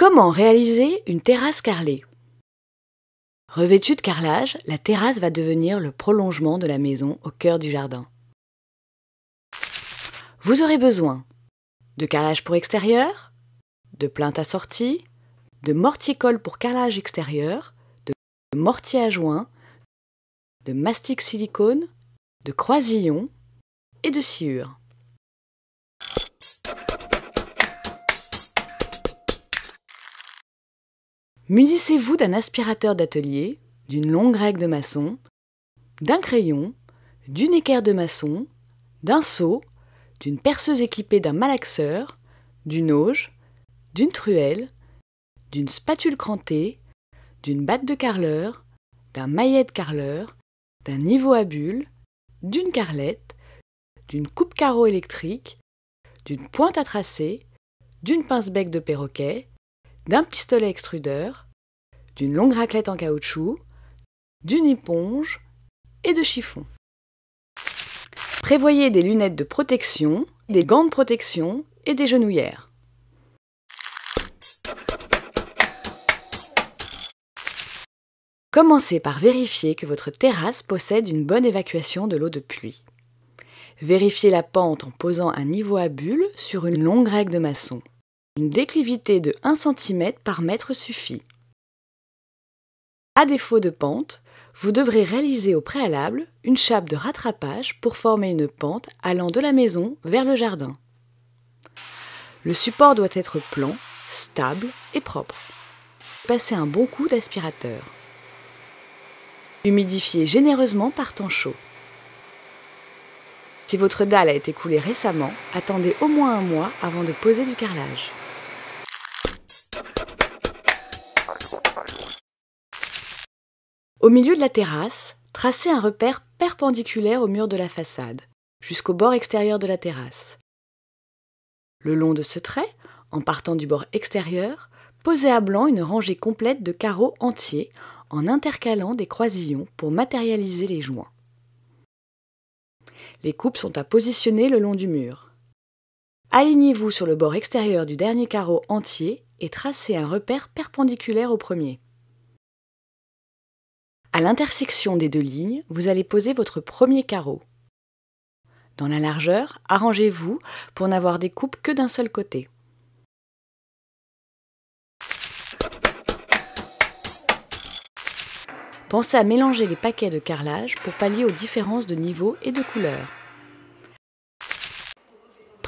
Comment réaliser une terrasse carrelée Revêtue de carrelage, la terrasse va devenir le prolongement de la maison au cœur du jardin. Vous aurez besoin de carrelage pour extérieur, de plainte assorties, de mortier colle pour carrelage extérieur, de mortier à joint, de mastic silicone, de croisillons et de sciure. Munissez-vous d'un aspirateur d'atelier, d'une longue règle de maçon, d'un crayon, d'une équerre de maçon, d'un seau, d'une perceuse équipée d'un malaxeur, d'une auge, d'une truelle, d'une spatule crantée, d'une batte de carleur, d'un maillet de carleur, d'un niveau à bulles, d'une carlette, d'une coupe carreau électrique, d'une pointe à tracer, d'une pince bec de perroquet, d'un pistolet extrudeur, d'une longue raclette en caoutchouc, d'une éponge et de chiffon. Prévoyez des lunettes de protection, des gants de protection et des genouillères. Commencez par vérifier que votre terrasse possède une bonne évacuation de l'eau de pluie. Vérifiez la pente en posant un niveau à bulle sur une longue règle de maçon. Une déclivité de 1 cm par mètre suffit. À défaut de pente, vous devrez réaliser au préalable une chape de rattrapage pour former une pente allant de la maison vers le jardin. Le support doit être plan, stable et propre. Passez un bon coup d'aspirateur. Humidifiez généreusement par temps chaud. Si votre dalle a été coulée récemment, attendez au moins un mois avant de poser du carrelage. Au milieu de la terrasse, tracez un repère perpendiculaire au mur de la façade, jusqu'au bord extérieur de la terrasse. Le long de ce trait, en partant du bord extérieur, posez à blanc une rangée complète de carreaux entiers en intercalant des croisillons pour matérialiser les joints. Les coupes sont à positionner le long du mur. Alignez-vous sur le bord extérieur du dernier carreau entier et tracez un repère perpendiculaire au premier. À l'intersection des deux lignes, vous allez poser votre premier carreau. Dans la largeur, arrangez-vous pour n'avoir des coupes que d'un seul côté. Pensez à mélanger les paquets de carrelage pour pallier aux différences de niveau et de couleur.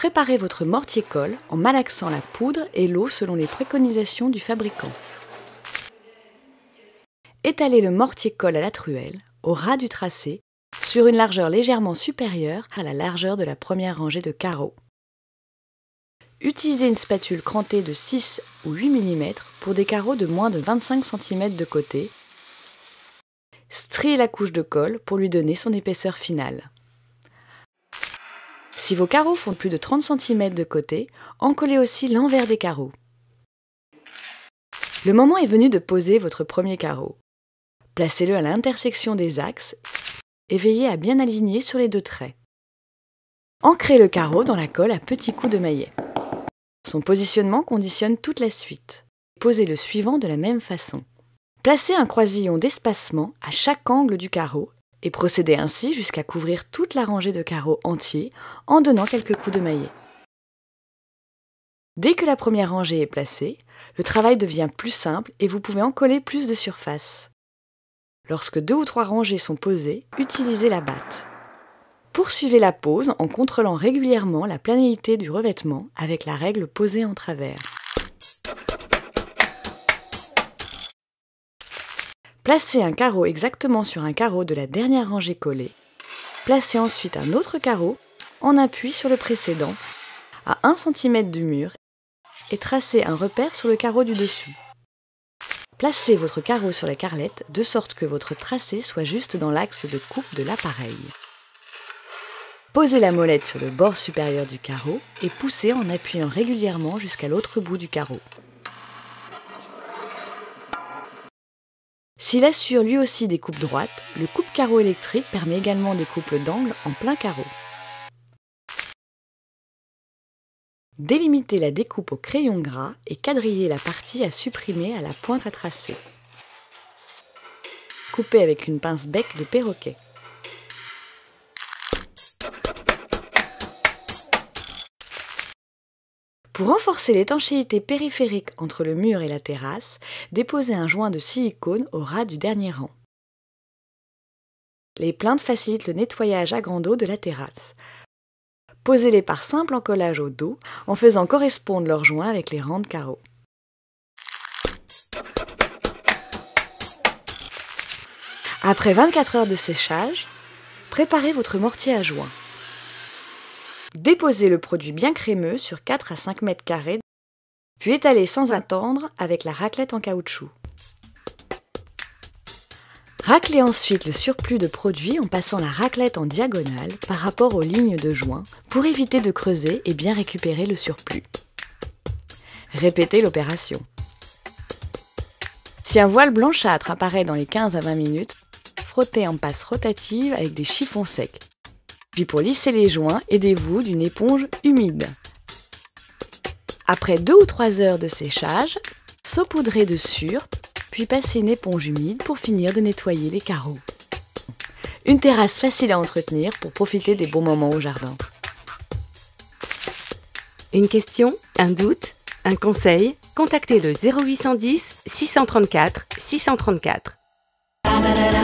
Préparez votre mortier-colle en malaxant la poudre et l'eau selon les préconisations du fabricant. Étalez le mortier-colle à la truelle, au ras du tracé, sur une largeur légèrement supérieure à la largeur de la première rangée de carreaux. Utilisez une spatule crantée de 6 ou 8 mm pour des carreaux de moins de 25 cm de côté. Striez la couche de colle pour lui donner son épaisseur finale. Si vos carreaux font plus de 30 cm de côté, encollez aussi l'envers des carreaux. Le moment est venu de poser votre premier carreau. Placez-le à l'intersection des axes et veillez à bien aligner sur les deux traits. Ancrez le carreau dans la colle à petits coups de maillet. Son positionnement conditionne toute la suite. Posez le suivant de la même façon. Placez un croisillon d'espacement à chaque angle du carreau et procédez ainsi jusqu'à couvrir toute la rangée de carreaux entiers en donnant quelques coups de maillet. Dès que la première rangée est placée, le travail devient plus simple et vous pouvez en coller plus de surface. Lorsque deux ou trois rangées sont posées, utilisez la batte. Poursuivez la pose en contrôlant régulièrement la planéité du revêtement avec la règle posée en travers. Placez un carreau exactement sur un carreau de la dernière rangée collée. Placez ensuite un autre carreau en appui sur le précédent à 1 cm du mur et tracez un repère sur le carreau du dessus. Placez votre carreau sur la carlette de sorte que votre tracé soit juste dans l'axe de coupe de l'appareil. Posez la molette sur le bord supérieur du carreau et poussez en appuyant régulièrement jusqu'à l'autre bout du carreau. S'il assure lui aussi des coupes droites, le coupe-carreau électrique permet également des couples d'angle en plein carreau. Délimitez la découpe au crayon gras et quadriller la partie à supprimer à la pointe à tracer. Coupez avec une pince bec de perroquet. Pour renforcer l'étanchéité périphérique entre le mur et la terrasse, déposez un joint de silicone au ras du dernier rang. Les plaintes facilitent le nettoyage à grande eau de la terrasse. Posez-les par simple encollage au dos en faisant correspondre leurs joints avec les rangs de carreaux. Après 24 heures de séchage, préparez votre mortier à joint. Déposez le produit bien crémeux sur 4 à 5 mètres carrés, puis étalez sans attendre avec la raclette en caoutchouc. Raclez ensuite le surplus de produit en passant la raclette en diagonale par rapport aux lignes de joint pour éviter de creuser et bien récupérer le surplus. Répétez l'opération. Si un voile blanchâtre apparaît dans les 15 à 20 minutes, frottez en passe rotative avec des chiffons secs pour lisser les joints, aidez-vous d'une éponge humide. Après deux ou trois heures de séchage, saupoudrez de sur, puis passez une éponge humide pour finir de nettoyer les carreaux. Une terrasse facile à entretenir pour profiter des bons moments au jardin. Une question, un doute, un conseil Contactez le 0810 634 634.